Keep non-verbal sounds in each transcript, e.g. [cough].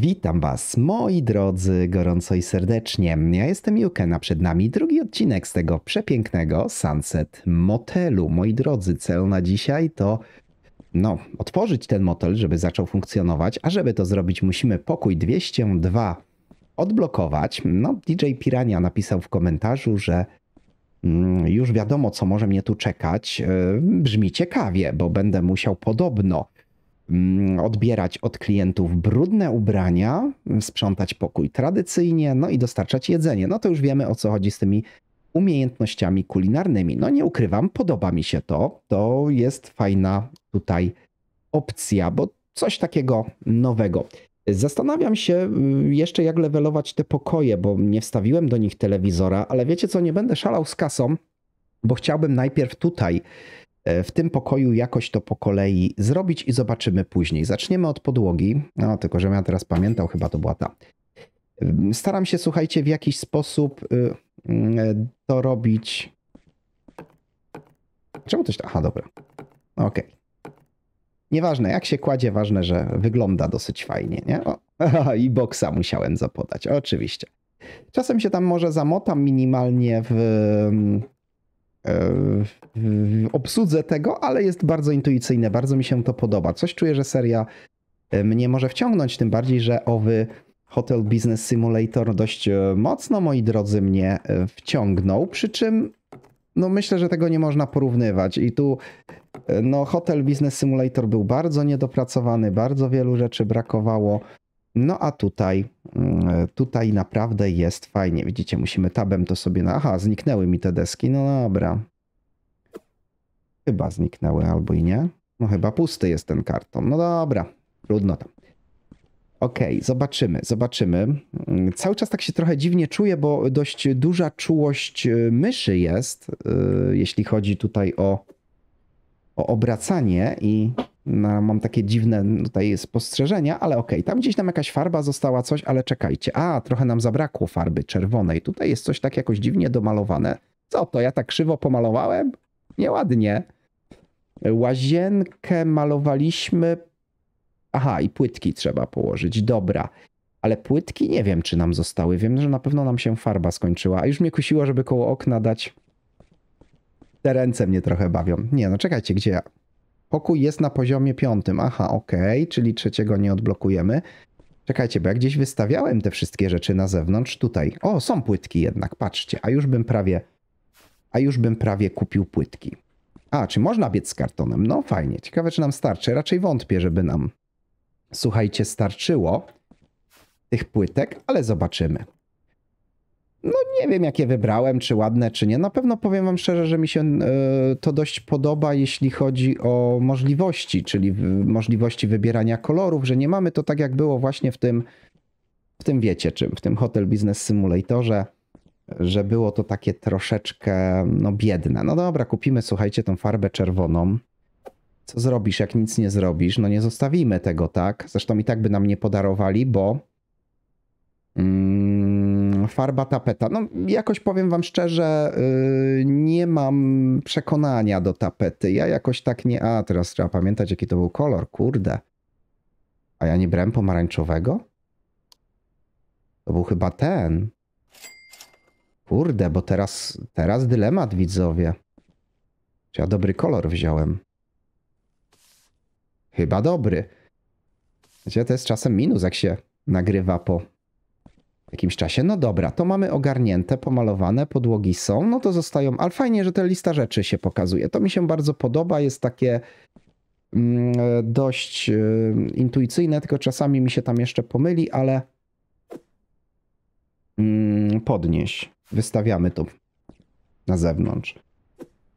Witam Was, moi drodzy, gorąco i serdecznie. Ja jestem Jukena, przed nami drugi odcinek z tego przepięknego Sunset Motelu. Moi drodzy, cel na dzisiaj to no, otworzyć ten motel, żeby zaczął funkcjonować, a żeby to zrobić musimy pokój 202 odblokować. No, DJ Pirania napisał w komentarzu, że mm, już wiadomo, co może mnie tu czekać. Yy, brzmi ciekawie, bo będę musiał podobno Mm, odbierać od klientów brudne ubrania, sprzątać pokój tradycyjnie, no i dostarczać jedzenie. No to już wiemy o co chodzi z tymi umiejętnościami kulinarnymi. No nie ukrywam, podoba mi się to. To jest fajna tutaj opcja, bo coś takiego nowego. Zastanawiam się y, jeszcze, jak levelować te pokoje, bo nie wstawiłem do nich telewizora, ale wiecie co, nie będę szalał z kasą, bo chciałbym najpierw tutaj E, w tym pokoju jakoś to po kolei zrobić i zobaczymy później. Zaczniemy od podłogi. No, tylko żebym ja teraz pamiętał, chyba to była ta. Staram się, słuchajcie, w jakiś sposób y, mm, e, to robić. Czemu coś tak? Aha, dobra. Okej. Okay. Nieważne, jak się kładzie, ważne, że wygląda dosyć fajnie, nie? O, [laughs] I boksa musiałem zapodać, oczywiście. Czasem się tam może zamotam minimalnie w mm, E, mm, obsłudze tego, ale jest bardzo intuicyjne, bardzo mi się to podoba. Coś czuję, że seria e, mnie może wciągnąć, tym bardziej, że owy Hotel Business Simulator dość e, mocno, moi drodzy, mnie wciągnął, przy czym no myślę, że tego nie można porównywać i tu no Hotel Business Simulator był bardzo niedopracowany, bardzo wielu rzeczy brakowało. No a tutaj, mm, tutaj naprawdę jest fajnie. Widzicie, musimy tabem to sobie... Na... Aha, zniknęły mi te deski. No dobra. Chyba zniknęły albo i nie. No chyba pusty jest ten karton. No dobra, trudno tam. Okej, okay, zobaczymy, zobaczymy. Mm, cały czas tak się trochę dziwnie czuję, bo dość duża czułość y, myszy jest, y, jeśli chodzi tutaj o, o obracanie i no, mam takie dziwne tutaj spostrzeżenia, ale okej, okay. tam gdzieś nam jakaś farba została, coś, ale czekajcie. A, trochę nam zabrakło farby czerwonej. Tutaj jest coś tak jakoś dziwnie domalowane. Co to, ja tak krzywo pomalowałem? Nieładnie. Łazienkę malowaliśmy. Aha, i płytki trzeba położyć. Dobra. Ale płytki nie wiem, czy nam zostały. Wiem, że na pewno nam się farba skończyła. A już mnie kusiło, żeby koło okna dać. Te ręce mnie trochę bawią. Nie, no czekajcie, gdzie ja? Pokój jest na poziomie piątym. Aha, okej, okay, czyli trzeciego nie odblokujemy. Czekajcie, bo jak gdzieś wystawiałem te wszystkie rzeczy na zewnątrz tutaj. O, są płytki jednak, patrzcie, a już bym prawie, a już bym prawie kupił płytki. A, czy można biec z kartonem? No fajnie, ciekawe czy nam starczy. Raczej wątpię, żeby nam, słuchajcie, starczyło tych płytek, ale zobaczymy. No nie wiem, jakie wybrałem, czy ładne, czy nie. Na pewno powiem wam szczerze, że mi się e, to dość podoba, jeśli chodzi o możliwości, czyli możliwości wybierania kolorów, że nie mamy to tak, jak było właśnie w tym, w tym wiecie czym, w tym Hotel Business Simulatorze, że było to takie troszeczkę no, biedne. No dobra, kupimy, słuchajcie, tą farbę czerwoną. Co zrobisz, jak nic nie zrobisz? No nie zostawimy tego, tak? Zresztą i tak by nam nie podarowali, bo Mm, farba tapeta. No, jakoś powiem Wam szczerze, y, nie mam przekonania do tapety. Ja jakoś tak nie. A teraz trzeba pamiętać, jaki to był kolor. Kurde. A ja nie brałem pomarańczowego? To był chyba ten. Kurde, bo teraz, teraz dylemat widzowie. Czy ja dobry kolor wziąłem? Chyba dobry. Wiecie, to jest czasem minus, jak się nagrywa po jakimś czasie. No dobra, to mamy ogarnięte, pomalowane, podłogi są, no to zostają, ale fajnie, że ta lista rzeczy się pokazuje. To mi się bardzo podoba, jest takie mm, e, dość e, intuicyjne, tylko czasami mi się tam jeszcze pomyli, ale mm, podnieś. Wystawiamy to na zewnątrz.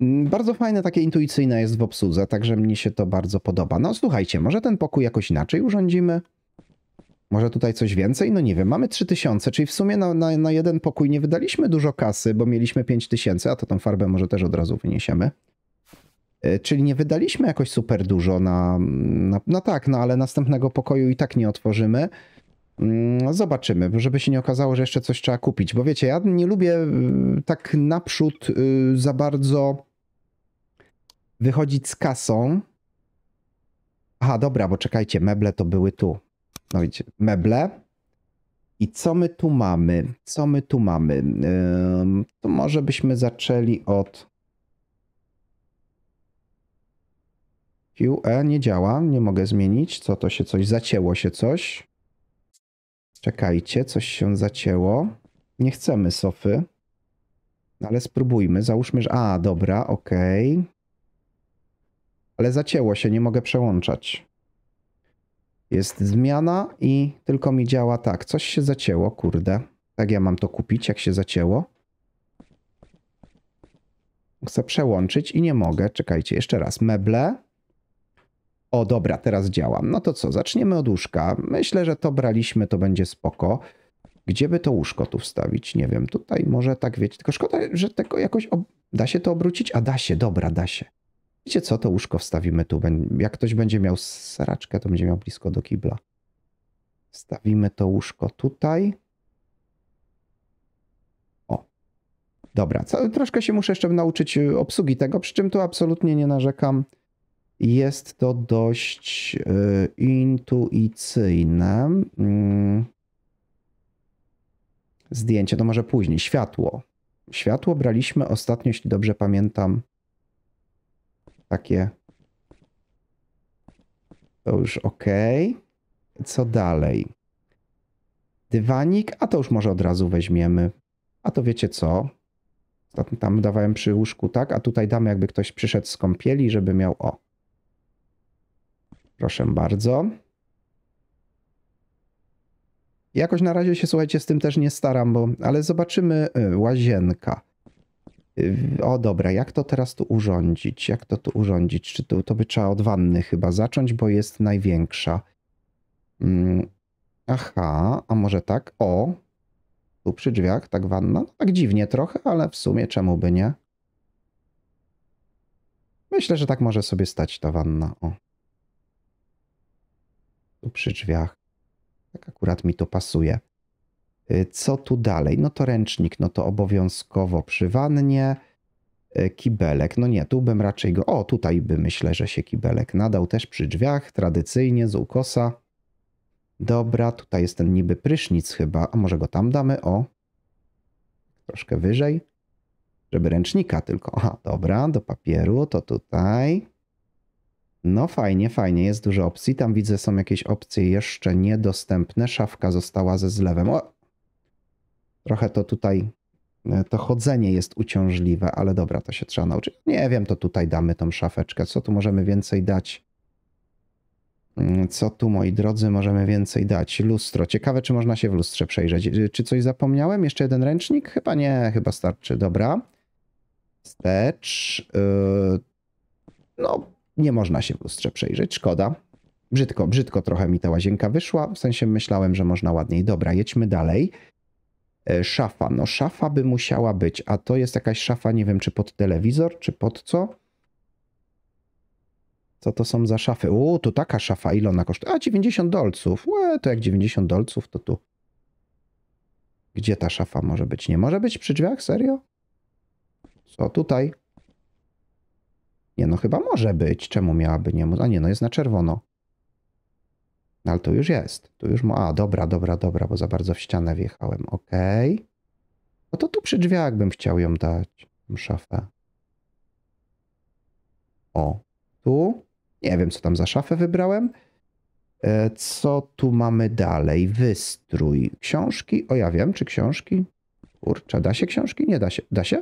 Mm, bardzo fajne, takie intuicyjne jest w obsłudze, także mi się to bardzo podoba. No słuchajcie, może ten pokój jakoś inaczej urządzimy? Może tutaj coś więcej? No nie wiem, mamy 3000, czyli w sumie na, na, na jeden pokój nie wydaliśmy dużo kasy, bo mieliśmy 5000, a to tą farbę może też od razu wyniesiemy. E, czyli nie wydaliśmy jakoś super dużo na, na. No tak, no ale następnego pokoju i tak nie otworzymy. Mm, zobaczymy, żeby się nie okazało, że jeszcze coś trzeba kupić. Bo wiecie, ja nie lubię y, tak naprzód y, za bardzo wychodzić z kasą. Aha, dobra, bo czekajcie, meble to były tu no widzicie, meble. I co my tu mamy? Co my tu mamy? to może byśmy zaczęli od... QE nie działa, nie mogę zmienić. Co to się coś? Zacięło się coś. Czekajcie, coś się zacięło. Nie chcemy sofy. Ale spróbujmy. Załóżmy, że... A, dobra, ok, Ale zacięło się, nie mogę przełączać. Jest zmiana i tylko mi działa tak. Coś się zacięło, kurde. Tak ja mam to kupić, jak się zacięło. Chcę przełączyć i nie mogę. Czekajcie, jeszcze raz. Meble. O, dobra, teraz działam. No to co, zaczniemy od łóżka. Myślę, że to braliśmy, to będzie spoko. Gdzie by to łóżko tu wstawić? Nie wiem, tutaj może tak wiecie. Tylko szkoda, że tego jakoś... Ob... Da się to obrócić? A da się, dobra, da się. Wiecie co, to łóżko wstawimy tu. Jak ktoś będzie miał saraczkę, to będzie miał blisko do kibla. Wstawimy to łóżko tutaj. O. Dobra, co, troszkę się muszę jeszcze nauczyć y, obsługi tego, przy czym tu absolutnie nie narzekam. Jest to dość y, intuicyjne. Mm. zdjęcie to może później. Światło. Światło braliśmy ostatnio, jeśli dobrze pamiętam, takie. To już ok. Co dalej? Dywanik, a to już może od razu weźmiemy. A to wiecie co? tam dawałem przy łóżku, tak? A tutaj damy, jakby ktoś przyszedł z kąpieli, żeby miał o. Proszę bardzo. Jakoś na razie się, słuchajcie, z tym też nie staram, bo ale zobaczymy y, łazienka o dobra, jak to teraz tu urządzić? Jak to tu urządzić? Czy to, to by trzeba od wanny chyba zacząć, bo jest największa. Mm, aha, a może tak? O, tu przy drzwiach, tak wanna? No, tak dziwnie trochę, ale w sumie czemu by nie? Myślę, że tak może sobie stać ta wanna. O. Tu przy drzwiach. Tak akurat mi to pasuje. Y, co tu dalej? No to ręcznik, no to obowiązkowo przy wannie. Y, kibelek, no nie, tu bym raczej go. O, tutaj by myślę, że się kibelek nadał też przy drzwiach, tradycyjnie z ukosa. Dobra, tutaj jest ten niby prysznic chyba, a może go tam damy? O, troszkę wyżej, żeby ręcznika tylko. Aha, dobra, do papieru, to tutaj. No fajnie, fajnie, jest dużo opcji. Tam widzę, są jakieś opcje jeszcze niedostępne. Szafka została ze zlewem. O, Trochę to tutaj, e, to chodzenie jest uciążliwe, ale dobra, to się trzeba nauczyć. Nie wiem, to tutaj damy tą szafeczkę. Co tu możemy więcej dać? Mm, co tu, moi drodzy, możemy więcej dać? Lustro. Ciekawe, czy można się w lustrze przejrzeć. Y, czy coś zapomniałem? Jeszcze jeden ręcznik? Chyba nie, chyba starczy. Dobra. Wstecz. Y, no, nie można się w lustrze przejrzeć. Szkoda. Brzydko, brzydko trochę mi ta łazienka wyszła. W sensie myślałem, że można ładniej. Dobra, jedźmy dalej. E, szafa. No, szafa by musiała być, a to jest jakaś szafa, nie wiem, czy pod telewizor, czy pod co. Co to są za szafy? O, tu taka szafa, ile ona kosztuje? A, 90 dolców. Łe, to jak 90 dolców, to tu. Gdzie ta szafa może być? Nie może być przy drzwiach? Serio? Co tutaj? Nie no, chyba może być. Czemu miałaby nie móc? A nie, no jest na czerwono. No ale tu już jest. Tu już ma, a dobra, dobra, dobra, bo za bardzo w ścianę wjechałem. Ok. No to tu przy drzwiach bym chciał ją dać, szafę. O, tu. Nie wiem, co tam za szafę wybrałem. E, co tu mamy dalej? Wystrój. Książki? O, ja wiem, czy książki? Kurczę, da się książki? Nie da się. Da się?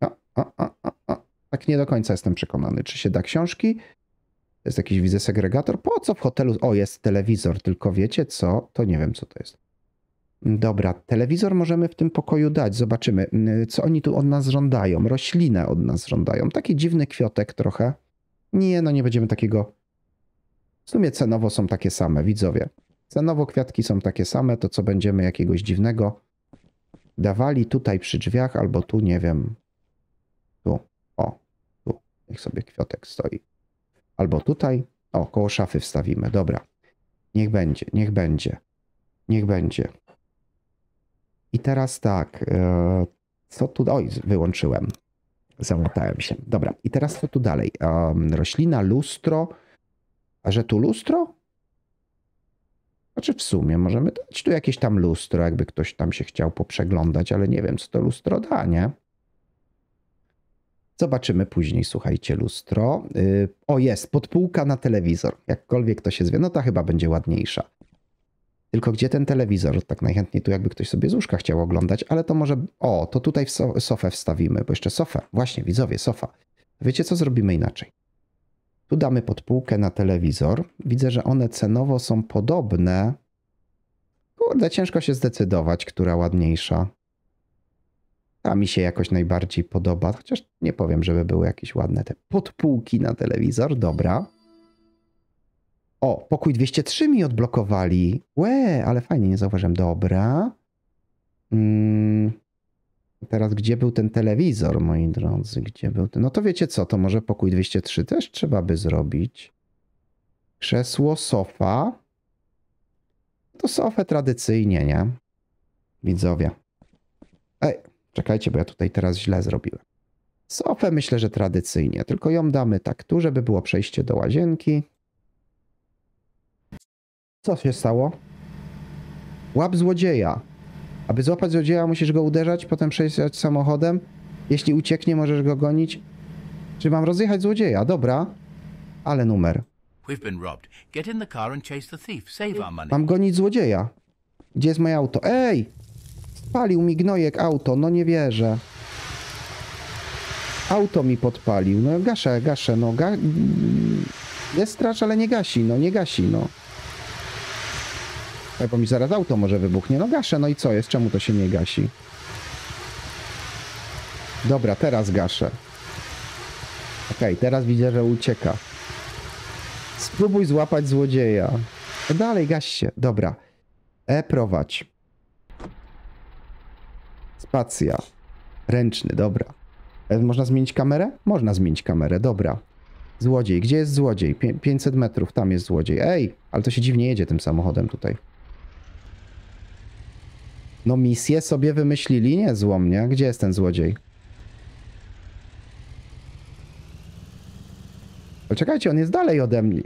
a, a, a, a. Tak nie do końca jestem przekonany, czy się da książki. To jest jakiś, widzę, segregator. Po co w hotelu? O, jest telewizor, tylko wiecie co? To nie wiem, co to jest. Dobra, telewizor możemy w tym pokoju dać. Zobaczymy, mm, co oni tu od nas żądają. Roślinę od nas żądają. Taki dziwny kwiatek trochę. Nie, no nie będziemy takiego... W sumie cenowo są takie same, widzowie. Cenowo kwiatki są takie same, to co będziemy jakiegoś dziwnego dawali tutaj przy drzwiach albo tu, nie wiem. Tu, o, tu. Niech sobie kwiatek stoi. Albo tutaj, o, koło szafy wstawimy, dobra. Niech będzie, niech będzie, niech będzie. I teraz tak, e, co tu, oj, wyłączyłem, zamotałem się. Dobra, i teraz co tu dalej? E, roślina, lustro, a że tu lustro? Znaczy w sumie możemy dać tu jakieś tam lustro, jakby ktoś tam się chciał poprzeglądać, ale nie wiem, co to lustro da, nie? Zobaczymy później, słuchajcie, lustro. Y, o, jest, podpółka na telewizor. Jakkolwiek to się zwie, no ta chyba będzie ładniejsza. Tylko gdzie ten telewizor? Tak najchętniej tu jakby ktoś sobie z łóżka chciał oglądać, ale to może... O, to tutaj w so sofę wstawimy, bo jeszcze sofę. Właśnie, widzowie, sofa. Wiecie co, zrobimy inaczej. Tu damy podpółkę na telewizor. Widzę, że one cenowo są podobne. Kurde, ciężko się zdecydować, która ładniejsza. A mi się jakoś najbardziej podoba, chociaż nie powiem, żeby były jakieś ładne te podpółki na telewizor. Dobra. O, pokój 203 mi odblokowali. Łe, ale fajnie, nie zauważyłem. Dobra. Mm. Teraz gdzie był ten telewizor, moi drodzy? Gdzie był ten? No to wiecie co, to może pokój 203 też trzeba by zrobić. Krzesło, sofa. To sofę tradycyjnie, nie? Widzowie. Ej, Czekajcie, bo ja tutaj teraz źle zrobiłem. Sofę myślę, że tradycyjnie, tylko ją damy tak tu, żeby było przejście do łazienki. Co się stało? Łap złodzieja. Aby złapać złodzieja, musisz go uderzać, potem przejechać samochodem. Jeśli ucieknie, możesz go gonić. Czy mam rozjechać złodzieja? Dobra. Ale numer. Mam gonić złodzieja. Gdzie jest moje auto? Ej! podpalił mi gnojek auto, no nie wierzę. Auto mi podpalił, no gaszę, gaszę, no ga... Jest straż, ale nie gasi, no nie gasi, no. Ja bo mi zaraz auto może wybuchnie, no gaszę, no i co jest, czemu to się nie gasi? Dobra, teraz gaszę. Okej, okay, teraz widzę, że ucieka. Spróbuj złapać złodzieja. No dalej, gaś się. Dobra. E, prowadź. Stacja. Ręczny, dobra. E, można zmienić kamerę? Można zmienić kamerę, dobra. Złodziej, gdzie jest złodziej? Pię 500 metrów, tam jest złodziej. Ej, ale to się dziwnie jedzie tym samochodem tutaj. No misję sobie wymyślili niezłą, nie? Gdzie jest ten złodziej? Poczekajcie, on jest dalej ode mnie.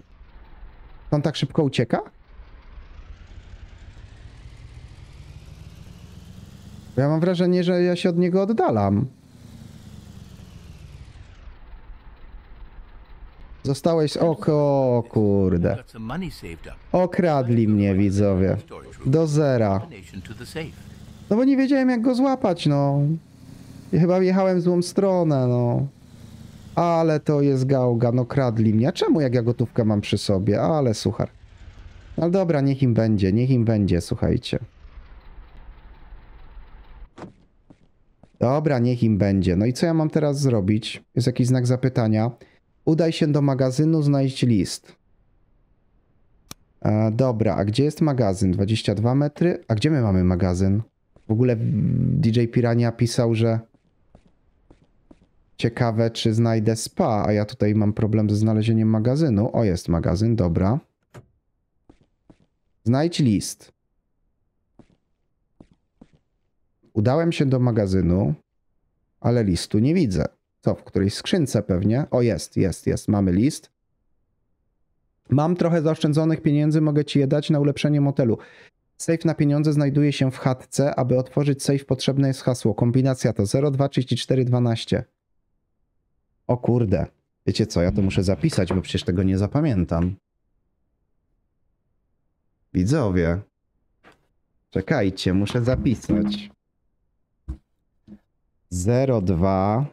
On tak szybko ucieka? Ja mam wrażenie, że ja się od niego oddalam. Zostałeś... O, kurde. Okradli mnie widzowie. Do zera. No bo nie wiedziałem jak go złapać, no. I chyba jechałem w złą stronę, no. Ale to jest gałga, no kradli mnie. A czemu jak ja gotówkę mam przy sobie? Ale suchar. No dobra, niech im będzie, niech im będzie, słuchajcie. Dobra, niech im będzie. No i co ja mam teraz zrobić? Jest jakiś znak zapytania. Udaj się do magazynu, znajdź list. E, dobra, a gdzie jest magazyn? 22 metry? A gdzie my mamy magazyn? W ogóle DJ Pirania pisał, że ciekawe, czy znajdę spa, a ja tutaj mam problem ze znalezieniem magazynu. O, jest magazyn, dobra. Znajdź list. Udałem się do magazynu, ale listu nie widzę. Co, w której skrzynce pewnie? O, jest, jest, jest, mamy list. Mam trochę zaoszczędzonych pieniędzy, mogę ci je dać na ulepszenie motelu. Safe na pieniądze znajduje się w chatce. Aby otworzyć safe potrzebne jest hasło. Kombinacja to 023412. O kurde. Wiecie co, ja to muszę zapisać, bo przecież tego nie zapamiętam. Widzowie. Czekajcie, muszę zapisać. 02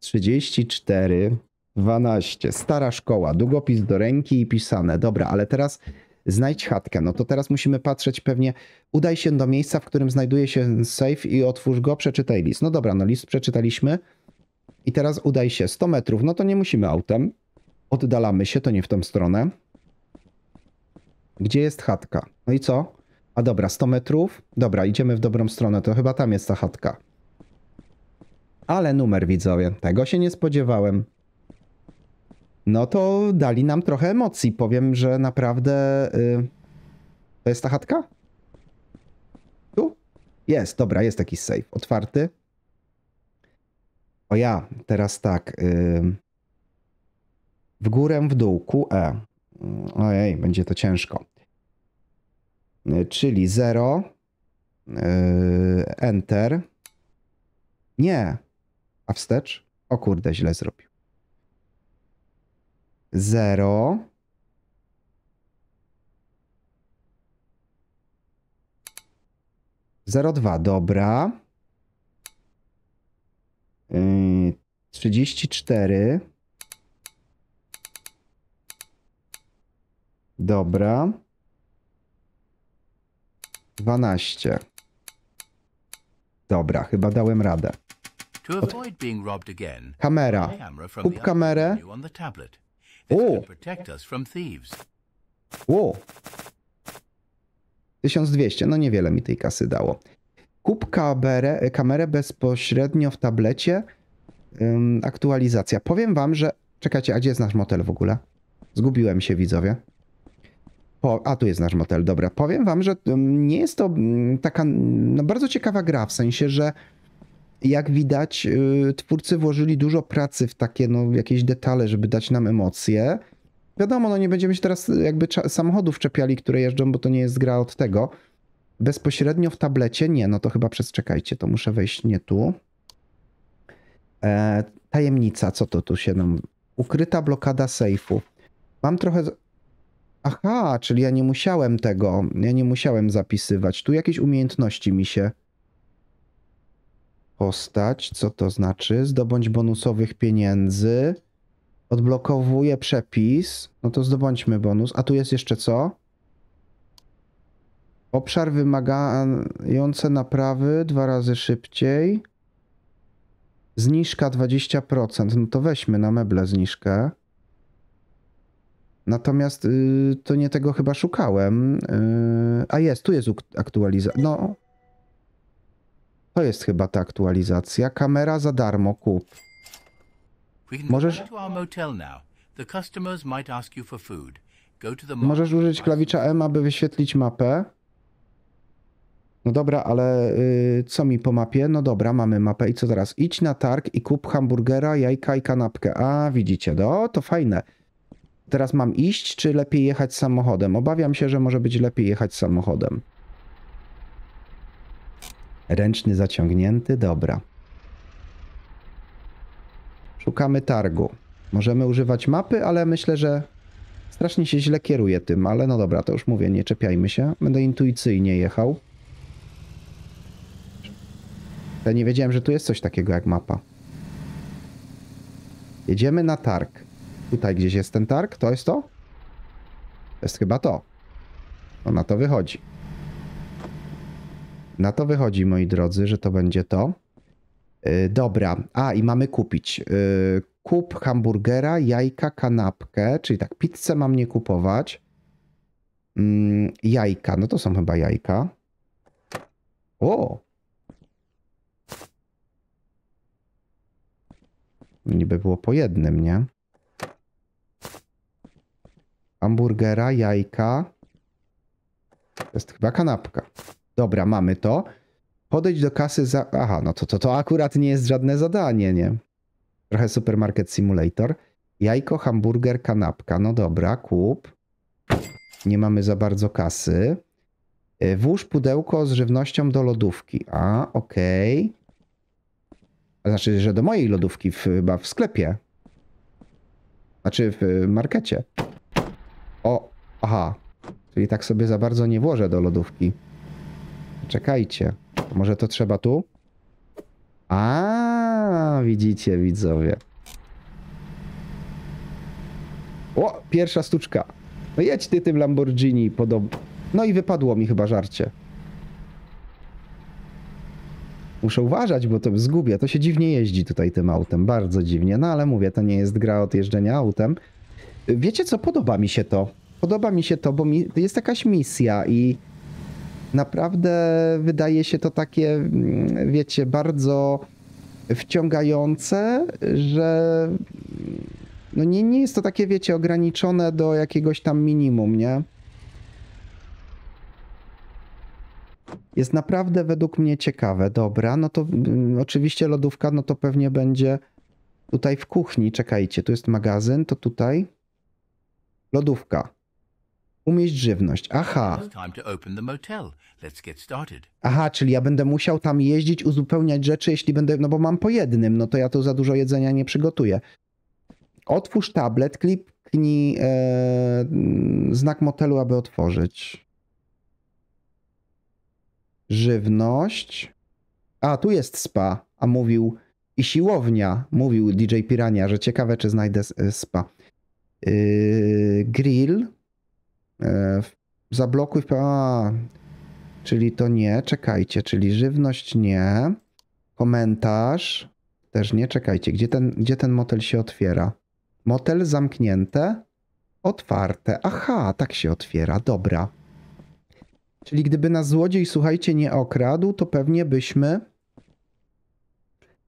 34 12. Stara szkoła, długopis do ręki i pisane. Dobra, ale teraz znajdź chatkę. No to teraz musimy patrzeć pewnie. Udaj się do miejsca, w którym znajduje się safe i otwórz go, przeczytaj list. No dobra, no list przeczytaliśmy. I teraz udaj się 100 metrów. No to nie musimy autem. Oddalamy się, to nie w tą stronę. Gdzie jest chatka? No i co? A dobra, 100 metrów. Dobra, idziemy w dobrą stronę. To chyba tam jest ta chatka. Ale numer widzowie. Tego się nie spodziewałem. No to dali nam trochę emocji. Powiem, że naprawdę... Yy... To jest ta chatka? Tu? Jest, dobra, jest taki safe. Otwarty. O ja, teraz tak. Yy... W górę, w dół, QE. Mm, ojej, będzie to ciężko. E, czyli 0, e, Enter. Nie, a wstecz? O kurde, źle zrobił. 0, Zero dwa, dobra. E, trzydzieści cztery. Dobra. 12. Dobra, chyba dałem radę. Od... Kamera. Kup kamerę. O! o! 1200, no niewiele mi tej kasy dało. Kup kamerę, kamerę bezpośrednio w tablecie. Um, aktualizacja. Powiem wam, że... Czekajcie, a gdzie jest nasz motel w ogóle? Zgubiłem się, widzowie. Po, a tu jest nasz motel, dobra. Powiem wam, że mm, nie jest to mm, taka mm, no, bardzo ciekawa gra, w sensie, że jak widać, y, twórcy włożyli dużo pracy w takie no, jakieś detale, żeby dać nam emocje. Wiadomo, no nie będziemy się teraz y, jakby samochodów czepiali, które jeżdżą, bo to nie jest gra od tego. Bezpośrednio w tablecie nie, no to chyba przez czekajcie, to muszę wejść nie tu. E, tajemnica, co to tu się nam. Ukryta blokada sejfu. Mam trochę Aha, czyli ja nie musiałem tego, ja nie musiałem zapisywać. Tu jakieś umiejętności mi się... Postać, co to znaczy? Zdobądź bonusowych pieniędzy. Odblokowuje przepis. No to zdobądźmy bonus. A tu jest jeszcze co? Obszar wymagający naprawy dwa razy szybciej. Zniżka 20%. No to weźmy na meble zniżkę. Natomiast y, to nie tego chyba szukałem. Y, a jest, tu jest aktualizacja. No. To jest chyba ta aktualizacja. Kamera za darmo kup. Możesz. Możesz użyć klawicza M, aby wyświetlić mapę. No dobra, ale y, co mi po mapie? No dobra, mamy mapę i co teraz? Idź na targ i kup hamburgera, jajka i kanapkę. A, widzicie, no to fajne teraz mam iść, czy lepiej jechać samochodem? Obawiam się, że może być lepiej jechać samochodem. Ręczny zaciągnięty, dobra. Szukamy targu. Możemy używać mapy, ale myślę, że strasznie się źle kieruję tym, ale no dobra, to już mówię, nie czepiajmy się. Będę intuicyjnie jechał. Ja nie wiedziałem, że tu jest coś takiego jak mapa. Jedziemy na targ. Tutaj gdzieś jest ten targ? To jest to? To jest chyba to. No na to wychodzi. Na to wychodzi, moi drodzy, że to będzie to. Yy, dobra. A, i mamy kupić. Yy, kup hamburgera, jajka, kanapkę. Czyli tak, pizzę mam nie kupować. Yy, jajka. No to są chyba jajka. O! Niby było po jednym, nie? hamburgera, jajka. To jest chyba kanapka. Dobra, mamy to. Podejść do kasy za... Aha, no to, to, to akurat nie jest żadne zadanie, nie? Trochę Supermarket Simulator. Jajko, hamburger, kanapka. No dobra, kup. Nie mamy za bardzo kasy. E, włóż pudełko z żywnością do lodówki. A, okej. Okay. Znaczy, że do mojej lodówki w, chyba w sklepie. Znaczy w markecie. Aha, czyli tak sobie za bardzo nie włożę do lodówki. Czekajcie, może to trzeba tu? A, widzicie widzowie. O, pierwsza stuczka. No jedź ty tym Lamborghini podobno. No i wypadło mi chyba żarcie. Muszę uważać, bo to zgubię. To się dziwnie jeździ tutaj tym autem. Bardzo dziwnie. No ale mówię, to nie jest gra od jeżdżenia autem. Wiecie co? Podoba mi się to podoba mi się to, bo mi, jest jakaś misja i naprawdę wydaje się to takie, mm, wiecie, bardzo wciągające, że mm, no nie, nie jest to takie, wiecie, ograniczone do jakiegoś tam minimum, nie? Jest naprawdę według mnie ciekawe. Dobra, no to mm, oczywiście lodówka, no to pewnie będzie tutaj w kuchni. Czekajcie, tu jest magazyn, to tutaj lodówka. Umieść żywność. Aha. Aha, czyli ja będę musiał tam jeździć, uzupełniać rzeczy, jeśli będę. No bo mam po jednym, no to ja to za dużo jedzenia nie przygotuję. Otwórz tablet, kliknij e, znak motelu, aby otworzyć. Żywność. A, tu jest spa. A mówił. I siłownia, mówił DJ Pirania, że ciekawe, czy znajdę e, spa. Yy, grill E, zablokuj, a, czyli to nie, czekajcie, czyli żywność nie, komentarz też nie, czekajcie, gdzie ten, gdzie ten motel się otwiera? Motel zamknięte, otwarte, aha, tak się otwiera, dobra. Czyli gdyby nas złodziej, słuchajcie, nie okradł, to pewnie byśmy...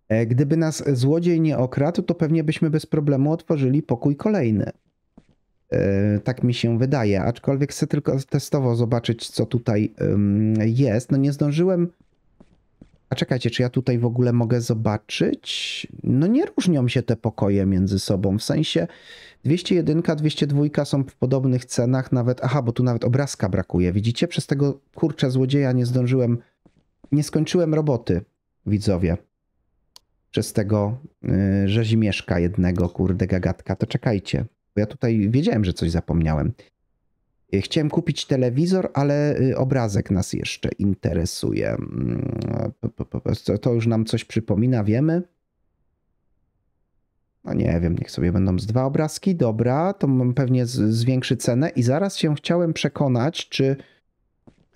E, gdyby nas złodziej nie okradł, to pewnie byśmy bez problemu otworzyli pokój kolejny. E, tak mi się wydaje, aczkolwiek chcę tylko testowo zobaczyć, co tutaj jest. No nie zdążyłem. A czekajcie, czy ja tutaj w ogóle mogę zobaczyć? No nie różnią się te pokoje między sobą. W sensie 201, 202 są w podobnych cenach, nawet. Aha, bo tu nawet obrazka brakuje. Widzicie? Przez tego kurcza złodzieja nie zdążyłem. Nie skończyłem roboty, widzowie przez tego y, rzezimieszka jednego, kurde gagatka, to czekajcie ja tutaj wiedziałem, że coś zapomniałem. E, chciałem kupić telewizor, ale y, obrazek nas jeszcze interesuje. Mm, to już nam coś przypomina, wiemy. No nie wiem, niech sobie będą z dwa obrazki. Dobra, to pewnie zwiększy cenę. I zaraz się chciałem przekonać, czy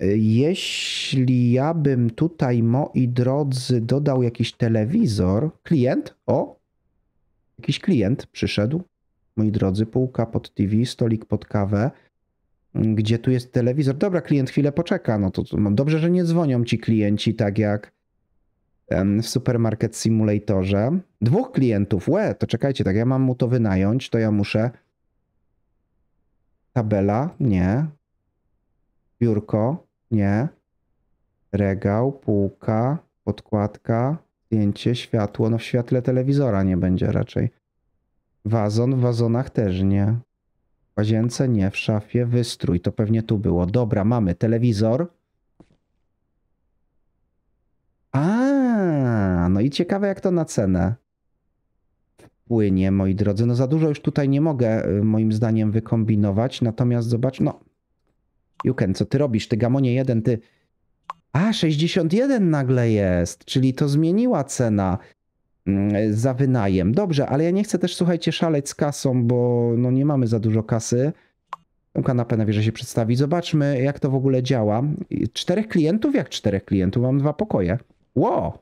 y, jeśli ja bym tutaj, moi drodzy, dodał jakiś telewizor, klient, o, jakiś klient przyszedł, moi drodzy, półka pod TV, stolik pod kawę, mm, gdzie tu jest telewizor. Dobra, klient chwilę poczeka. No to, no dobrze, że nie dzwonią ci klienci tak jak w Supermarket Simulatorze. Dwóch klientów, łe, to czekajcie, tak ja mam mu to wynająć, to ja muszę... Tabela? Nie. Biurko? Nie. Regał, półka, podkładka, zdjęcie, światło. No w świetle telewizora nie będzie raczej. Wazon w wazonach też nie. W łazience nie, w szafie wystrój. To pewnie tu było. Dobra, mamy telewizor. A, no i ciekawe jak to na cenę wpłynie, moi drodzy. No za dużo już tutaj nie mogę y, moim zdaniem wykombinować, natomiast zobacz, no. Juken, co ty robisz? Ty gamonie jeden, ty... A, 61 nagle jest, czyli to zmieniła cena. Mm, za wynajem. Dobrze, ale ja nie chcę też, słuchajcie, szaleć z kasą, bo no nie mamy za dużo kasy. Tą kanapę na wieżę się przedstawi. Zobaczmy, jak to w ogóle działa. Czterech klientów? Jak czterech klientów? Mam dwa pokoje. Ło!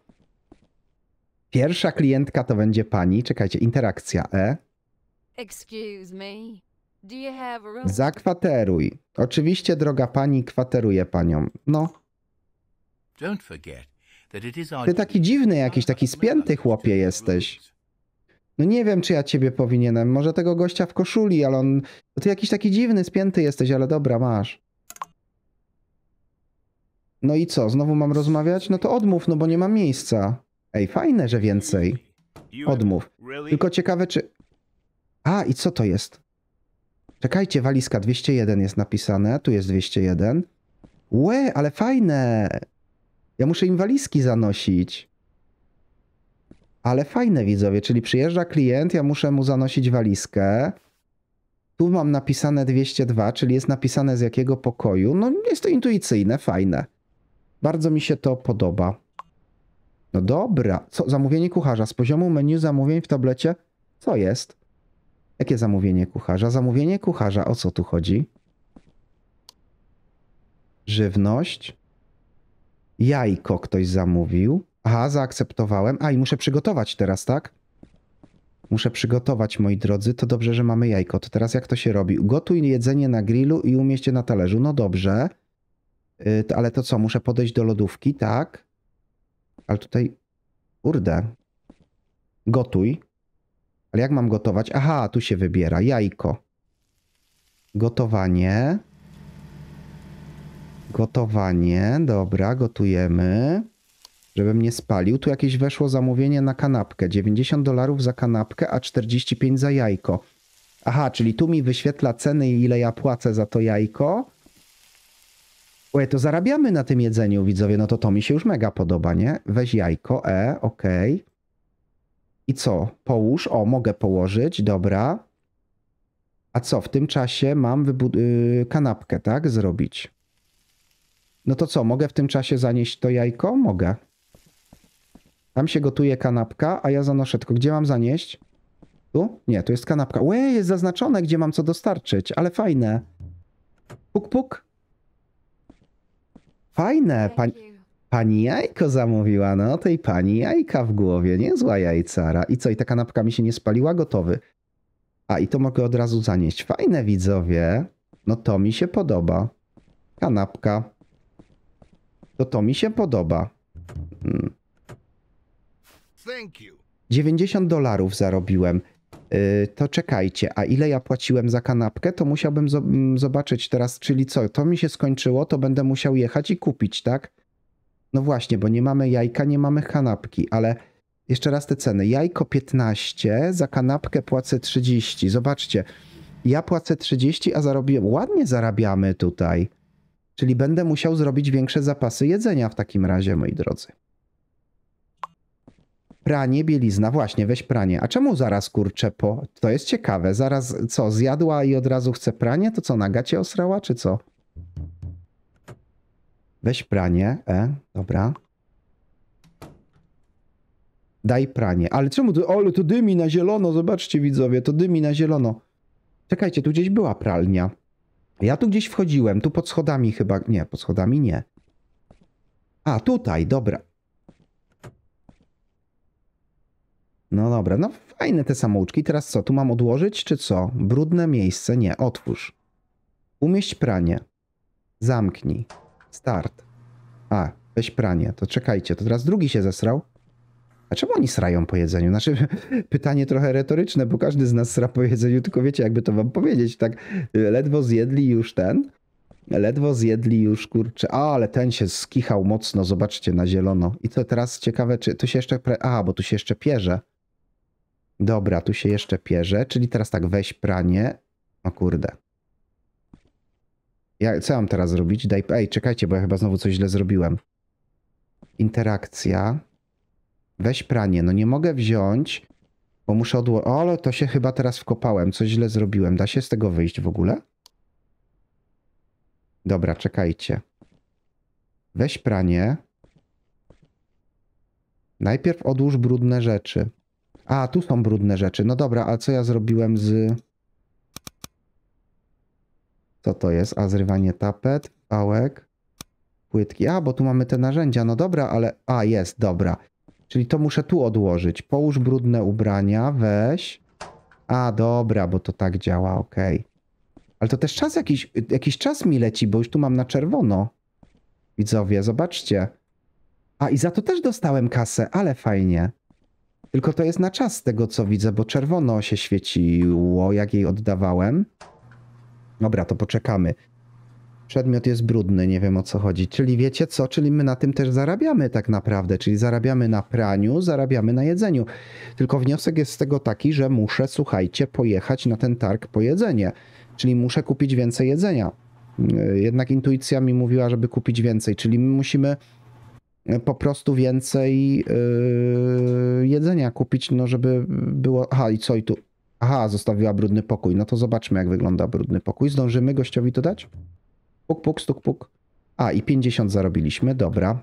Pierwsza klientka to będzie pani. Czekajcie, interakcja E. Excuse me. Do you have room? Zakwateruj. Oczywiście, droga pani, kwateruje panią. No. Don't forget. Ty taki dziwny jakiś, taki spięty chłopie jesteś. No nie wiem, czy ja ciebie powinienem. Może tego gościa w koszuli, ale on... No ty jakiś taki dziwny, spięty jesteś, ale dobra, masz. No i co, znowu mam rozmawiać? No to odmów, no bo nie mam miejsca. Ej, fajne, że więcej. Odmów. Tylko ciekawe, czy... A, i co to jest? Czekajcie, walizka 201 jest napisane, tu jest 201. Łe, ale fajne! Ja muszę im walizki zanosić. Ale fajne widzowie, czyli przyjeżdża klient, ja muszę mu zanosić walizkę. Tu mam napisane 202, czyli jest napisane z jakiego pokoju. No jest to intuicyjne, fajne. Bardzo mi się to podoba. No dobra, co zamówienie kucharza z poziomu menu zamówień w tablecie? Co jest? Jakie zamówienie kucharza? Zamówienie kucharza, o co tu chodzi? Żywność. Jajko ktoś zamówił. Aha, zaakceptowałem. A, i muszę przygotować teraz, tak? Muszę przygotować, moi drodzy. To dobrze, że mamy jajko. To teraz jak to się robi? Gotuj jedzenie na grillu i umieść je na talerzu. No dobrze. Yy, ale to co? Muszę podejść do lodówki, tak? Ale tutaj... Kurde. Gotuj. Ale jak mam gotować? Aha, tu się wybiera. Jajko. Gotowanie. Gotowanie, dobra, gotujemy. Żebym nie spalił. Tu jakieś weszło zamówienie na kanapkę. 90 dolarów za kanapkę, a 45 za jajko. Aha, czyli tu mi wyświetla ceny i ile ja płacę za to jajko. Ojej, to zarabiamy na tym jedzeniu, widzowie. No to to mi się już mega podoba, nie? Weź jajko, e, okej. Okay. I co? Połóż, o, mogę położyć, dobra. A co, w tym czasie mam y, kanapkę, tak? Zrobić. No to co, mogę w tym czasie zanieść to jajko? Mogę. Tam się gotuje kanapka, a ja zanoszę. Tylko gdzie mam zanieść? Tu? Nie, tu jest kanapka. Łe, jest zaznaczone, gdzie mam co dostarczyć, ale fajne. Puk, puk. Fajne. Pani, pani jajko zamówiła, no tej pani jajka w głowie, niezła jajcara. I co, i ta kanapka mi się nie spaliła? Gotowy. A, i to mogę od razu zanieść. Fajne widzowie. No to mi się podoba. Kanapka. To to mi się podoba. 90 mm. dolarów zarobiłem. Yy, to czekajcie, a ile ja płaciłem za kanapkę, to musiałbym zo mm, zobaczyć teraz, czyli co, to mi się skończyło, to będę musiał jechać i kupić, tak? No właśnie, bo nie mamy jajka, nie mamy kanapki, ale jeszcze raz te ceny. Jajko 15, za kanapkę płacę 30. Zobaczcie, ja płacę 30, a zarobiłem. Ładnie zarabiamy tutaj. Czyli będę musiał zrobić większe zapasy jedzenia w takim razie, moi drodzy. Pranie, bielizna, właśnie, weź pranie. A czemu zaraz kurczę po? To jest ciekawe. Zaraz co, zjadła i od razu chce pranie? To co, nagacie osrała, czy co? Weź pranie, e, dobra. Daj pranie. Ale czemu to, ale to dymi na zielono, zobaczcie widzowie, to dymi na zielono. Czekajcie, tu gdzieś była pralnia. Ja tu gdzieś wchodziłem, tu pod schodami chyba. Nie, pod schodami nie. A, tutaj, dobra. No dobra, no fajne te samouczki. Teraz co, tu mam odłożyć, czy co? Brudne miejsce? Nie, otwórz. Umieść pranie. Zamknij. Start. A, weź pranie. To czekajcie, to teraz drugi się zesrał. A czemu oni srają po jedzeniu? Znaczy, [laughs] pytanie trochę retoryczne, bo każdy z nas sra po jedzeniu, tylko wiecie, jakby to wam powiedzieć, tak y, ledwo zjedli już ten, ledwo zjedli już, kurczę, a, ale ten się skichał mocno, zobaczcie, na zielono. I co teraz ciekawe, czy tu się jeszcze, pre... a, bo tu się jeszcze pierze. Dobra, tu się jeszcze pierze, czyli teraz tak, weź pranie. O kurde. Ja, co mam teraz zrobić? Daj, ej, czekajcie, bo ja chyba znowu coś źle zrobiłem. Interakcja weź pranie, no nie mogę wziąć, bo muszę odłożyć, ale to się chyba teraz wkopałem, coś źle zrobiłem, da się z tego wyjść w ogóle? Dobra, czekajcie. Weź pranie. Najpierw odłóż brudne rzeczy. A, tu są brudne rzeczy. No dobra, a co ja zrobiłem z... Co to jest? A, zrywanie tapet, pałek, płytki. A, bo tu mamy te narzędzia. No dobra, ale... A, jest, dobra. Czyli to muszę tu odłożyć. Połóż brudne ubrania, weź. A, dobra, bo to tak działa, ok. Ale to też czas jakiś, jakiś czas mi leci, bo już tu mam na czerwono. Widzowie, zobaczcie. A i za to też dostałem kasę, ale fajnie. Tylko to jest na czas z tego, co widzę, bo czerwono się świeciło, jak jej oddawałem. Dobra, to poczekamy przedmiot jest brudny, nie wiem o co chodzi. Czyli wiecie co? Czyli my na tym też zarabiamy tak naprawdę, czyli zarabiamy na praniu, zarabiamy na jedzeniu. Tylko wniosek jest z tego taki, że muszę, słuchajcie, pojechać na ten targ po jedzenie, czyli muszę kupić więcej jedzenia. E, jednak intuicja mi mówiła, żeby kupić więcej, czyli my musimy e, po prostu więcej yy, jedzenia kupić, no żeby było. Aha, i co i tu? Aha, zostawiła brudny pokój. No to zobaczmy, jak wygląda brudny pokój. Zdążymy gościowi to dać? Puk, puk, stuk, puk. A, i 50 zarobiliśmy, dobra.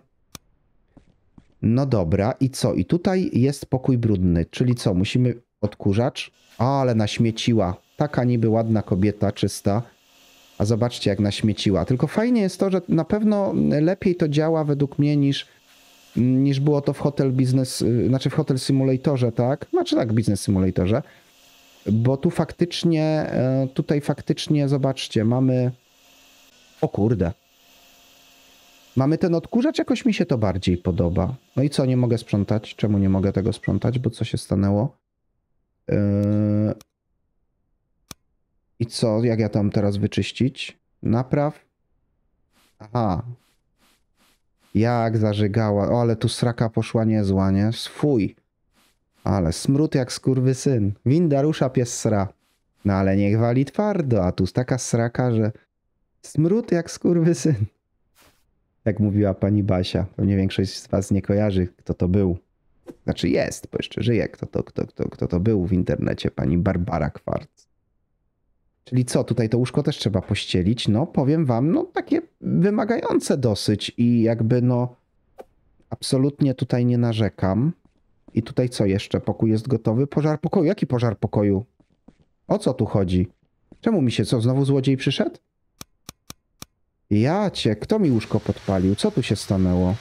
No dobra, i co? I tutaj jest pokój brudny, czyli co? Musimy odkurzacz. Ale naśmieciła. Taka niby ładna kobieta, czysta. A zobaczcie, jak naśmieciła. Tylko fajnie jest to, że na pewno lepiej to działa według mnie niż, niż było to w Hotel Business, znaczy w Hotel Simulatorze, tak? Znaczy tak, Business Simulatorze. Bo tu faktycznie, e, tutaj faktycznie, zobaczcie, mamy o kurde. Mamy ten odkurzacz, jakoś mi się to bardziej podoba. No i co, nie mogę sprzątać? Czemu nie mogę tego sprzątać? Bo co się stanęło? Yy... I co, jak ja tam teraz wyczyścić? Napraw? Aha. Jak zażygała. O, ale tu sraka poszła niezła, nie? Swój. Ale smród jak skurwy syn. Winda rusza, pies sra. No ale niech wali twardo, a tu taka sraka, że Smród jak skurwy syn, Jak mówiła pani Basia. Pewnie większość z was nie kojarzy, kto to był. Znaczy jest, bo jeszcze żyje, kto to, kto, kto, kto to był w internecie. Pani Barbara Kwarc. Czyli co, tutaj to łóżko też trzeba pościelić? No, powiem wam, no takie wymagające dosyć i jakby no absolutnie tutaj nie narzekam. I tutaj co jeszcze? Pokój jest gotowy? Pożar pokoju? Jaki pożar pokoju? O co tu chodzi? Czemu mi się co, znowu złodziej przyszedł? Ja cię, kto mi łóżko podpalił? Co tu się stanęło?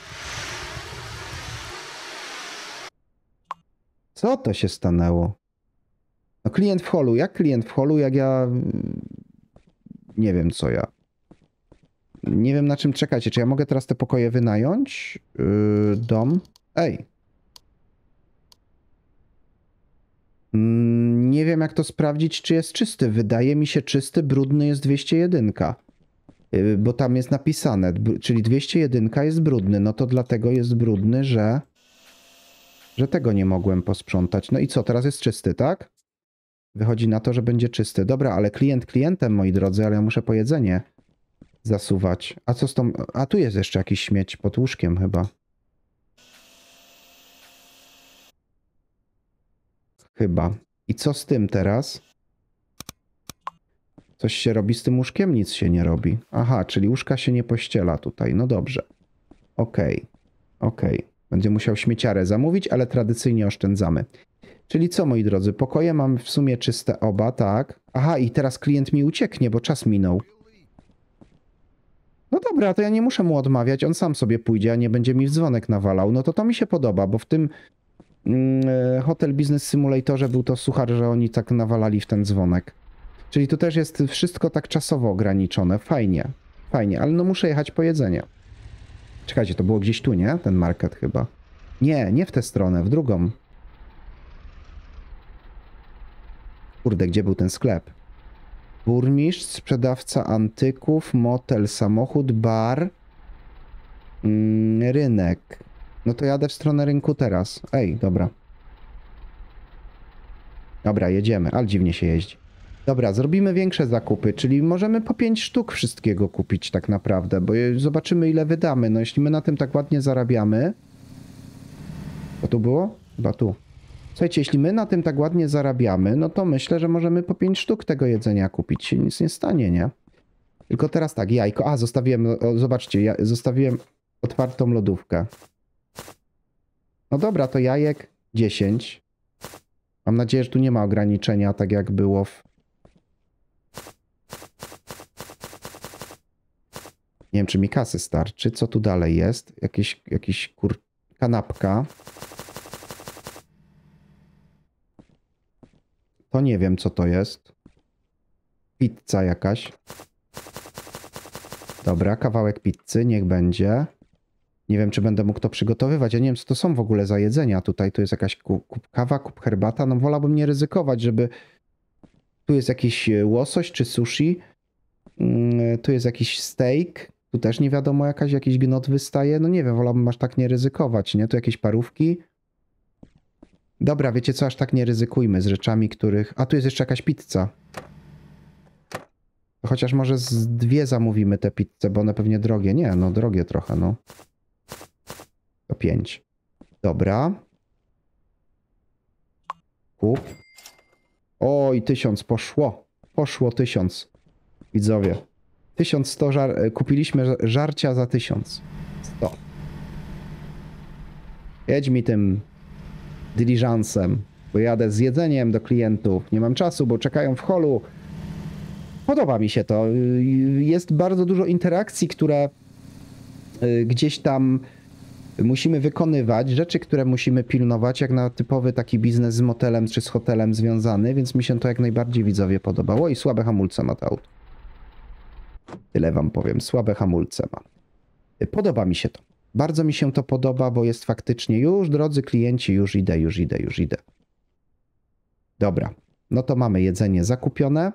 Co to się stanęło? No klient w holu, jak klient w holu, jak ja... Mm, nie wiem co ja. Nie wiem na czym czekacie, czy ja mogę teraz te pokoje wynająć? Yy, dom? Ej! Mm, nie wiem jak to sprawdzić, czy jest czysty. Wydaje mi się czysty, brudny jest 201. Y, bo tam jest napisane, czyli 201 jest brudny, no to dlatego jest brudny, że, że tego nie mogłem posprzątać. No i co, teraz jest czysty, tak? Wychodzi na to, że będzie czysty. Dobra, ale klient klientem, moi drodzy, ale ja muszę pojedzenie zasuwać. A co z tą... A tu jest jeszcze jakiś śmieć pod łóżkiem chyba. Chyba. I co z tym teraz? Coś się robi z tym łóżkiem? Nic się nie robi. Aha, czyli łóżka się nie pościela tutaj. No dobrze. Okej. Okay. Okej. Okay. Będzie musiał śmieciarę zamówić, ale tradycyjnie oszczędzamy. Czyli co, moi drodzy, pokoje mamy w sumie czyste oba, tak? Aha, i teraz klient mi ucieknie, bo czas minął. No dobra, to ja nie muszę mu odmawiać, on sam sobie pójdzie, a nie będzie mi w dzwonek nawalał. No to to mi się podoba, bo w tym yy, Hotel Business Simulatorze był to suchar, że oni tak nawalali w ten dzwonek. Czyli tu też jest wszystko tak czasowo ograniczone. Fajnie, fajnie, ale no muszę jechać po jedzenie. Czekajcie, to było gdzieś tu, nie? Ten market chyba. Nie, nie w tę stronę, w drugą. Kurde, gdzie był ten sklep? Burmistrz, sprzedawca antyków, motel, samochód, bar, mm, rynek. No to jadę w stronę rynku teraz. Ej, dobra. Dobra, jedziemy, ale dziwnie się jeździ. Dobra, zrobimy większe zakupy, czyli możemy po 5 sztuk wszystkiego kupić tak naprawdę, bo zobaczymy ile wydamy. No jeśli my na tym tak ładnie zarabiamy... To tu było? Chyba tu. Słuchajcie, jeśli my na tym tak ładnie zarabiamy, no to myślę, że możemy po 5 sztuk tego jedzenia kupić. Się nic nie stanie, nie? Tylko teraz tak, jajko. A, zostawiłem, o, zobaczcie, ja zostawiłem otwartą lodówkę. No dobra, to jajek 10. Mam nadzieję, że tu nie ma ograniczenia, tak jak było w nie wiem, czy mi kasy starczy. Co tu dalej jest? Jakiś, jakiś kur... kanapka. To nie wiem, co to jest. Pizza jakaś. Dobra, kawałek pizzy, niech będzie. Nie wiem, czy będę mógł to przygotowywać. Ja nie wiem, co to są w ogóle za jedzenia tutaj. Tu jest jakaś kup, kup kawa, kup herbata. No wolałbym nie ryzykować, żeby... Tu jest jakiś e, łosoś czy sushi. Mm, e, tu jest jakiś steak. Tu też nie wiadomo, jakaś, jakiś gnot wystaje. No nie wiem, wolałbym aż tak nie ryzykować, nie? Tu jakieś parówki. Dobra, wiecie co, aż tak nie ryzykujmy z rzeczami, których... A tu jest jeszcze jakaś pizza. Chociaż może z dwie zamówimy te pizze, bo one pewnie drogie. Nie, no drogie trochę, no. To pięć. Dobra. Kup. Oj, tysiąc, poszło. Poszło tysiąc. Widzowie. 1100 żar e, kupiliśmy żarcia za 1100. Jedź mi tym dyliżansem, bo jadę z jedzeniem do klientów. Nie mam czasu, bo czekają w holu. Podoba mi się to. Y, jest bardzo dużo interakcji, które y, gdzieś tam musimy wykonywać, rzeczy, które musimy pilnować, jak na typowy taki biznes z motelem czy z hotelem związany, więc mi się to jak najbardziej widzowie podobało i słabe hamulce ma to auto. Tyle wam powiem, słabe hamulce ma. Y, podoba mi się to. Bardzo mi się to podoba, bo jest faktycznie już, drodzy klienci, już idę, już idę, już idę. Dobra, no to mamy jedzenie zakupione.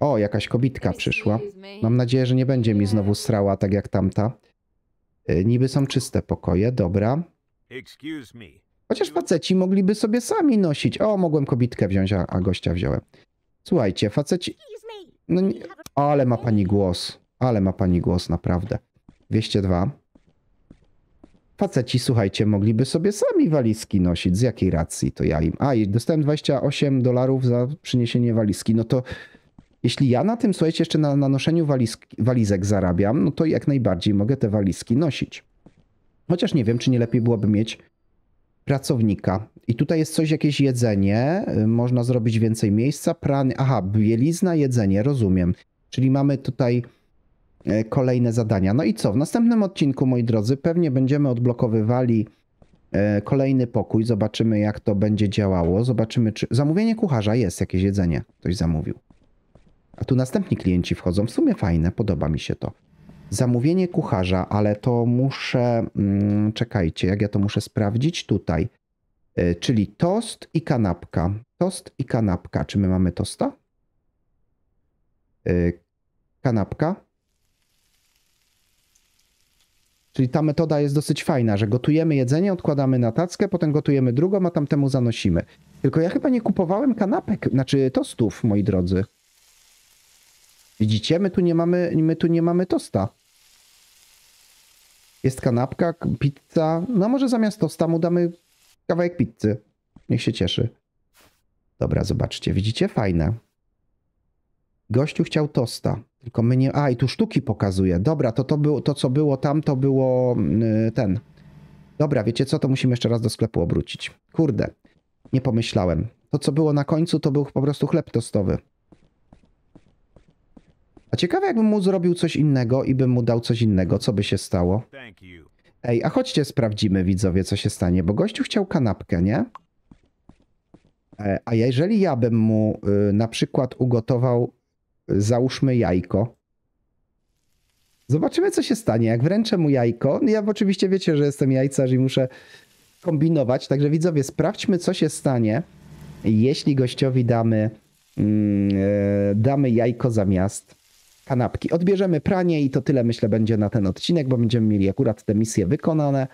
O, jakaś kobitka przyszła. Mam nadzieję, że nie będzie mi znowu srała tak jak tamta. Y, niby są czyste pokoje, dobra. Chociaż faceci mogliby sobie sami nosić. O, mogłem kobitkę wziąć, a, gościa wziąłem. Słuchajcie, faceci... No nie... Ale ma pani głos. Ale ma pani głos, naprawdę. 202. Faceci, słuchajcie, mogliby sobie sami walizki nosić. Z jakiej racji to ja im? A, i dostałem 28 dolarów za przyniesienie walizki. No to jeśli ja na tym, słuchajcie, jeszcze na, na noszeniu walizki, walizek zarabiam, no to jak najbardziej mogę te walizki nosić. Chociaż nie wiem, czy nie lepiej byłoby mieć pracownika. I tutaj jest coś, jakieś jedzenie, y, można zrobić więcej miejsca, pranie, aha, bielizna, jedzenie, rozumiem. Czyli mamy tutaj e, kolejne zadania. No i co? W następnym odcinku, moi drodzy, pewnie będziemy odblokowywali e, kolejny pokój. Zobaczymy, jak to będzie działało. Zobaczymy, czy zamówienie kucharza jest, jakieś jedzenie ktoś zamówił. A tu następni klienci wchodzą. W sumie fajne, podoba mi się to. Zamówienie kucharza, ale to muszę. Mm, czekajcie, jak ja to muszę sprawdzić tutaj. E, czyli tost i kanapka. Tost i kanapka. Czy my mamy tosta? Y, kanapka. Czyli ta metoda jest dosyć fajna, że gotujemy jedzenie, odkładamy na tackę, potem gotujemy drugą, a tamtemu zanosimy. Tylko ja chyba nie kupowałem kanapek, znaczy tostów, moi drodzy. Widzicie, my tu nie mamy, my tu nie mamy tosta. Jest kanapka, pizza. No może zamiast tosta mu damy kawałek pizzy. Niech się cieszy. Dobra, zobaczcie, widzicie? Fajne. Gościu chciał tosta, tylko my nie... A, i tu sztuki pokazuje. Dobra, to, to, było, to co było tam, to było mm, y, ten. Dobra, wiecie co, to musimy jeszcze raz do sklepu obrócić. Kurde, nie pomyślałem. To, co było na końcu, to był po prostu chleb tostowy. A ciekawe, jakbym mu zrobił coś innego i bym mu dał coś innego, co by się stało? Ej, a chodźcie sprawdzimy, widzowie, co się stanie, bo gościu chciał kanapkę, nie? E, a jeżeli ja bym mu y, na przykład ugotował załóżmy jajko. Zobaczymy, co się stanie. Jak wręczę mu jajko, ja oczywiście wiecie, że jestem jajcarz i muszę kombinować. Także widzowie, sprawdźmy, co się stanie, jeśli gościowi damy, yy, damy jajko zamiast kanapki. Odbierzemy pranie i to tyle, myślę, będzie na ten odcinek, bo będziemy mieli akurat te misje wykonane.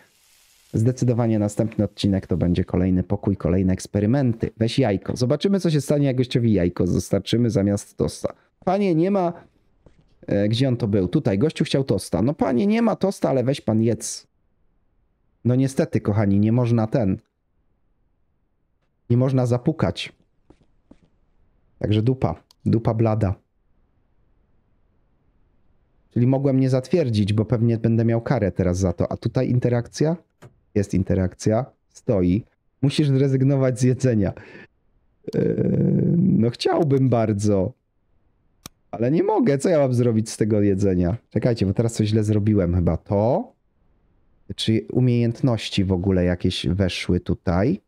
Zdecydowanie następny odcinek to będzie kolejny pokój, kolejne eksperymenty. Weź jajko. Zobaczymy, co się stanie, jak gościowi jajko dostarczymy zamiast tosta. Panie, nie ma... E, gdzie on to był? Tutaj, gościu chciał tosta. No panie, nie ma tosta, ale weź pan jedz. No niestety, kochani, nie można ten. Nie można zapukać. Także dupa. Dupa blada. Czyli mogłem nie zatwierdzić, bo pewnie będę miał karę teraz za to. A tutaj interakcja? Jest interakcja. Stoi. Musisz zrezygnować z jedzenia. Yy, no chciałbym bardzo. Ale nie mogę, co ja mam zrobić z tego jedzenia? Czekajcie, bo teraz coś źle zrobiłem chyba. To? Czy umiejętności w ogóle jakieś weszły tutaj?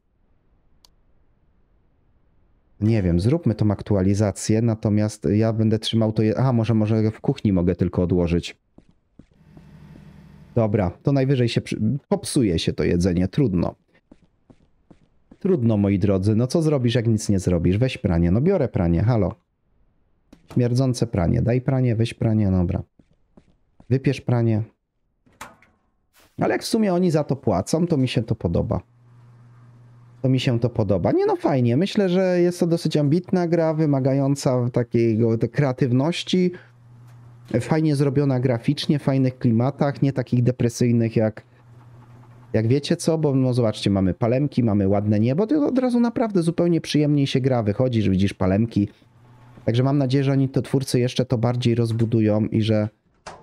Nie wiem, zróbmy tą aktualizację, natomiast ja będę trzymał to... Je... A, może, może w kuchni mogę tylko odłożyć. Dobra, to najwyżej się... Przy... Popsuje się to jedzenie, trudno. Trudno, moi drodzy, no co zrobisz, jak nic nie zrobisz? Weź pranie, no biorę pranie, halo. Śmierdzące pranie. Daj pranie, weź pranie, no dobra. Wypierz pranie. Ale jak w sumie oni za to płacą, to mi się to podoba. To mi się to podoba. Nie no, fajnie. Myślę, że jest to dosyć ambitna gra, wymagająca takiej kreatywności. Fajnie zrobiona graficznie, w fajnych klimatach, nie takich depresyjnych jak jak wiecie co, bo no zobaczcie, mamy palemki, mamy ładne niebo, to od razu naprawdę zupełnie przyjemniej się gra. Wychodzisz, widzisz palemki, Także mam nadzieję, że oni to twórcy jeszcze to bardziej rozbudują i że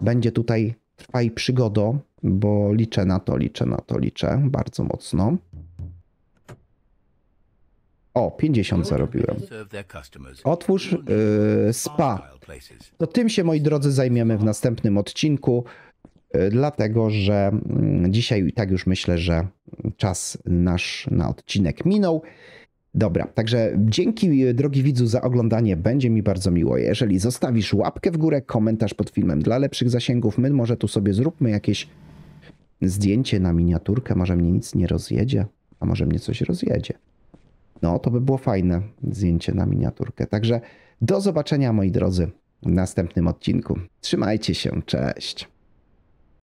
będzie tutaj trwaj przygoda, bo liczę na to, liczę na to, liczę bardzo mocno. O, 50 zarobiłem. Otwórz y, spa. To tym się, moi drodzy, zajmiemy w następnym odcinku, y, dlatego że mm, dzisiaj i tak już myślę, że czas nasz na odcinek minął. Dobra, także dzięki e, drogi widzu za oglądanie, będzie mi bardzo miło. Jeżeli zostawisz łapkę w górę, komentarz pod filmem dla lepszych zasięgów, my może tu sobie zróbmy jakieś zdjęcie na miniaturkę, może mnie nic nie rozjedzie, a może mnie coś rozjedzie. No, to by było fajne zdjęcie na miniaturkę. Także do zobaczenia moi drodzy w następnym odcinku. Trzymajcie się, cześć.